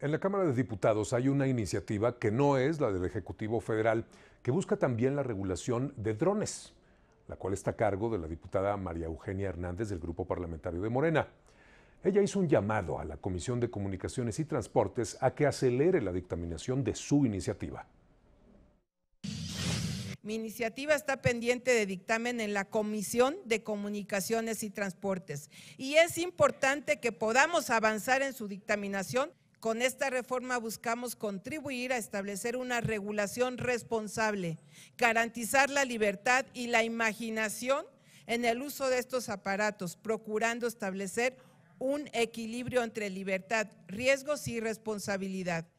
En la Cámara de Diputados hay una iniciativa que no es la del Ejecutivo Federal, que busca también la regulación de drones, la cual está a cargo de la diputada María Eugenia Hernández del Grupo Parlamentario de Morena. Ella hizo un llamado a la Comisión de Comunicaciones y Transportes a que acelere la dictaminación de su iniciativa. Mi iniciativa está pendiente de dictamen en la Comisión de Comunicaciones y Transportes y es importante que podamos avanzar en su dictaminación con esta reforma buscamos contribuir a establecer una regulación responsable, garantizar la libertad y la imaginación en el uso de estos aparatos, procurando establecer un equilibrio entre libertad, riesgos y responsabilidad.